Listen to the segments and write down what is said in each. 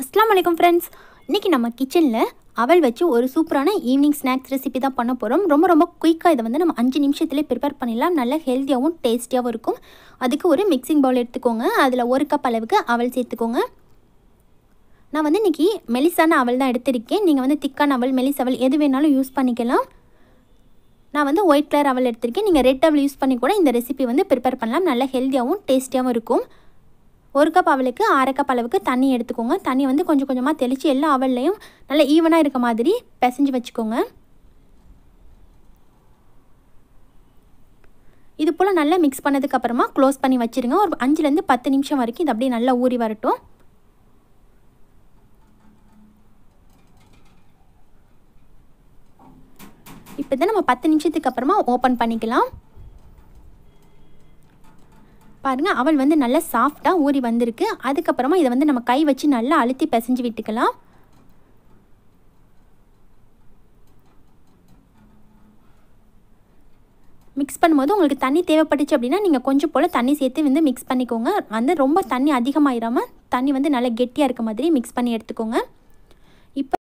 அஸ்லாம் வலைக்கம் ஃப்ரெண்ட்ஸ் இன்றைக்கி நம்ம கிச்சனில் அவள் வச்சு ஒரு சூப்பரான ஈவினிங் ஸ்நாக்ஸ் ரெசிபி தான் பண்ண போகிறோம் ரொம்ப ரொம்ப குயிக்காக இதை வந்து நம்ம அஞ்சு நிமிஷத்துலேயே ப்ரிப்பேர் பண்ணிடலாம் நல்ல ஹெல்த்தியாகவும் டேஸ்டியாகவும் இருக்கும் அதுக்கு ஒரு மிக்சிங் பவுல் எடுத்துக்கோங்க அதில் ஒரு கப் அளவுக்கு அவள் சேர்த்துக்கோங்க நான் வந்து இன்றைக்கி மெலிசான அவள் தான் எடுத்திருக்கேன் நீங்கள் வந்து திக்கான அவள் மெலிசவள் எது வேணாலும் யூஸ் பண்ணிக்கலாம் நான் வந்து ஒயிட் கலர் அவள் எடுத்திருக்கேன் நீங்கள் ரெட் அவள் யூஸ் பண்ணி கூட இந்த ரெசிபி வந்து ப்ரிப்பேர் பண்ணலாம் நல்ல ஹெல்த்தியாகவும் டேஸ்டியாகவும் இருக்கும் ஒரு கப் அவளுக்கு அரை கப் அளவுக்கு தண்ணி எடுத்துக்கோங்க தண்ணி வந்து கொஞ்சம் கொஞ்சமாக தெளித்து எல்லா அவல்லையும் நல்லா ஈவனாக இருக்க மாதிரி பிசைஞ்சு வச்சுக்கோங்க இது போல் நல்லா மிக்ஸ் பண்ணதுக்கப்புறமா க்ளோஸ் பண்ணி வச்சுருங்க ஒரு அஞ்சுலேருந்து பத்து நிமிஷம் வரைக்கும் இது அப்படியே நல்லா ஊறி வரட்டும் இப்போ தான் நம்ம பத்து நிமிஷத்துக்கு அப்புறமா ஓப்பன் பண்ணிக்கலாம் பாருங்கள் அவள் வந்து நல்லா சாஃப்டாக ஊறி வந்திருக்கு அதுக்கப்புறமா இதை வந்து நம்ம கை வச்சு நல்லா அழுத்தி பிசைஞ்சு விட்டுக்கலாம் மிக்ஸ் பண்ணும்போது உங்களுக்கு தண்ணி தேவைப்பட்டுச்சு அப்படின்னா நீங்கள் கொஞ்சம் போல் தண்ணி சேர்த்து வந்து மிக்ஸ் பண்ணிக்கோங்க வந்து ரொம்ப தண்ணி அதிகமாகிடாமல் தண்ணி வந்து நல்லா கெட்டியாக இருக்க மாதிரி மிக்ஸ் பண்ணி எடுத்துக்கோங்க இப்போ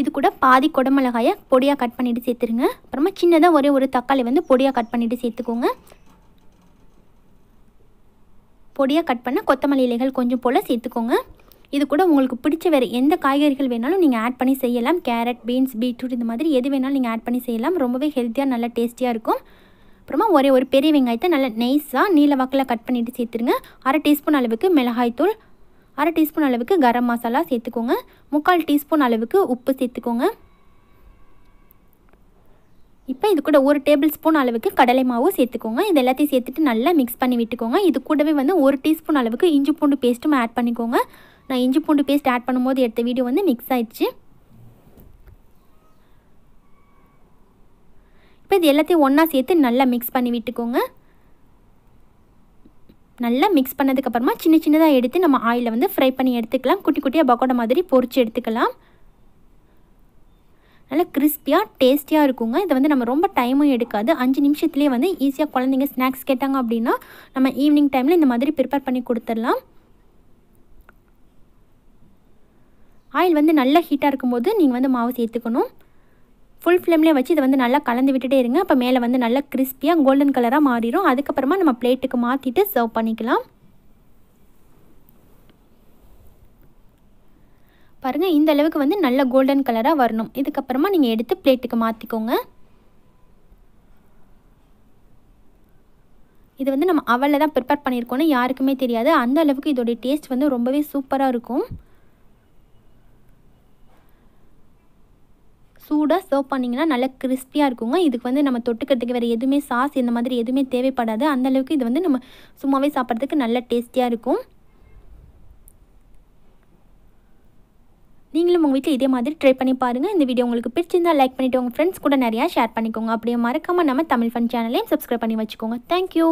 இது கூட பாதி குடமிளகாயை பொடியாக கட் பண்ணிவிட்டு சேர்த்துருங்க அப்புறமா சின்னதாக ஒரே ஒரு தக்காளி வந்து பொடியாக கட் பண்ணிவிட்டு சேர்த்துக்கோங்க பொடியாக கட் பண்ண கொத்தமல்லி இலைகள் கொஞ்சம் போல் சேர்த்துக்கோங்க இது கூட உங்களுக்கு பிடிச்ச வேறு எந்த காய்கறிகள் வேணாலும் நீங்கள் ஆட் பண்ணி செய்யலாம் கேரட் பீன்ஸ் பீட்ரூட் இந்த மாதிரி எது வேணாலும் நீங்கள் ஆட் பண்ணி செய்யலாம் ரொம்பவே ஹெல்த்தியாக நல்லா டேஸ்டியாக இருக்கும் அப்புறமா ஒரே ஒரு பெரிய வெங்காயத்தை நல்லா நைஸாக நீல வாக்கில் கட் பண்ணிவிட்டு சேர்த்துருங்க அரை டீஸ்பூன் அளவுக்கு மிளகாய்த்தூள் அரை டீஸ்பூன் அளவுக்கு கரம் மசாலா சேர்த்துக்கோங்க முக்கால் டீஸ்பூன் அளவுக்கு உப்பு சேர்த்துக்கோங்க இப்போ இது கூட ஒரு டேபிள் ஸ்பூன் அளவுக்கு கடலை மாவும் சேர்த்துக்கோங்க இது எல்லாத்தையும் சேர்த்துட்டு நல்லா மிக்ஸ் பண்ணி விட்டுக்கோங்க இது கூடவே வந்து ஒரு டீஸ்பூன் அளவுக்கு இஞ்சி பூண்டு பேஸ்ட்டும் ஆட் பண்ணிக்கோங்க நான் இஞ்சி பூண்டு பேஸ்ட் ஆட் பண்ணும்போது எடுத்த வீடியோ வந்து மிக்ஸ் ஆயிடுச்சு இப்போ இது எல்லாத்தையும் ஒன்றா சேர்த்து நல்லா மிக்ஸ் பண்ணி விட்டுக்கோங்க நல்லா மிக்ஸ் பண்ணதுக்கப்புறமா சின்ன சின்னதாக எடுத்து நம்ம ஆயிலில் வந்து ஃப்ரை பண்ணி எடுத்துக்கலாம் குட்டி குட்டியாக பக்கோடா மாதிரி பொறிச்சு எடுத்துக்கலாம் நல்லா கிறிஸ்பியாக டேஸ்டியாக இருக்குங்க இதை வந்து நம்ம ரொம்ப டைமும் எடுக்காது அஞ்சு நிமிஷத்துலேயே வந்து ஈஸியாக குழந்தைங்க ஸ்நாக்ஸ் கேட்டாங்க அப்படின்னா நம்ம ஈவினிங் டைமில் இந்த மாதிரி ப்ரிப்பேர் பண்ணி கொடுத்துடலாம் ஆயில் வந்து நல்லா ஹீட்டாக இருக்கும்போது நீங்கள் வந்து மாவு சேர்த்துக்கணும் ஃபுல் ஃப்ளேம்லேயே வச்சு இதை வந்து நல்லா கலந்து விட்டுட்டே இருங்க அப்போ மேலே வந்து நல்லா கிறிஸ்பியாக கோல்டன் கலராக மாறிடும் அதுக்கப்புறமா நம்ம பிளேட்டுக்கு மாற்றிட்டு சர்வ் பண்ணிக்கலாம் பாருங்கள் இந்த அளவுக்கு வந்து நல்ல கோல்டன் கலராக வரணும் இதுக்கப்புறமா நீங்கள் எடுத்து பிளேட்டுக்கு மாற்றிக்கோங்க இது வந்து நம்ம அவளில் தான் ப்ரிப்பேர் பண்ணியிருக்கோன்னு யாருக்குமே தெரியாது அந்த அளவுக்கு இதோடைய டேஸ்ட் வந்து ரொம்பவே சூப்பராக இருக்கும் சூடாக சர்வ் பண்ணிங்கன்னா நல்லா கிறிஸ்பியாக இருக்குங்க இதுக்கு வந்து நம்ம தொட்டுக்கிறதுக்கு வேறு எதுவுமே சாஸ் இந்த மாதிரி எதுவுமே தேவைப்படாது அந்தளவுக்கு இது வந்து நம்ம சும்மாவே சாப்பிட்றதுக்கு நல்ல டேஸ்டியாக இருக்கும் நீங்களும் உங்கள் வீட்டில் இதே மாதிரி ட்ரை பண்ணி பாருங்கள் இந்த வீடியோ உங்களுக்கு பிடிச்சிருந்தால் லைக் பண்ணிவிட்டு உங்கள் ஃப்ரெண்ட்ஸ் கூட நிறையா ஷேர் பண்ணிக்கோங்க அப்படியே மறக்காமல் நம்ம தமிழ் ஃபன் சேனலையும் சப்ஸ்கிரைப் பண்ணி வச்சுக்கோங்க தேங்க்யூ